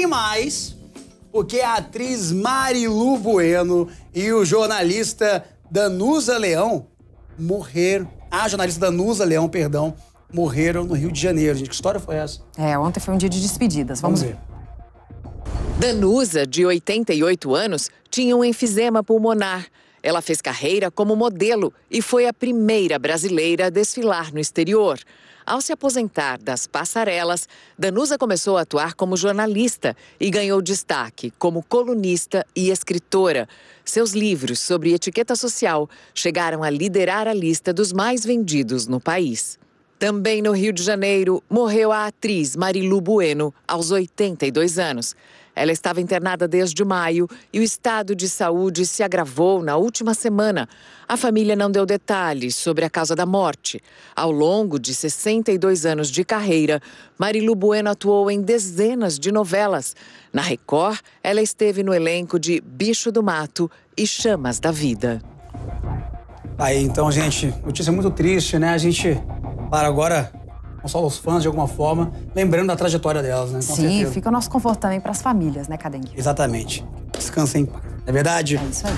tem mais, porque a atriz Marilu Bueno e o jornalista Danusa Leão morreram. A jornalista Danusa Leão, perdão, morreram no Rio de Janeiro. Gente, que história foi essa? É, ontem foi um dia de despedidas. Vamos, Vamos ver. Danusa, de 88 anos, tinha um enfisema pulmonar ela fez carreira como modelo e foi a primeira brasileira a desfilar no exterior. Ao se aposentar das passarelas, Danusa começou a atuar como jornalista e ganhou destaque como colunista e escritora. Seus livros sobre etiqueta social chegaram a liderar a lista dos mais vendidos no país. Também no Rio de Janeiro, morreu a atriz Marilu Bueno, aos 82 anos. Ela estava internada desde maio e o estado de saúde se agravou na última semana. A família não deu detalhes sobre a causa da morte. Ao longo de 62 anos de carreira, Marilu Bueno atuou em dezenas de novelas. Na Record, ela esteve no elenco de Bicho do Mato e Chamas da Vida. Aí, então, gente, notícia muito triste, né? A gente Claro, agora só os fãs de alguma forma, lembrando da trajetória delas, né? Com Sim, certeza. fica o nosso conforto também para as famílias, né, Cadengue? Exatamente. Descansem. É verdade? É isso aí.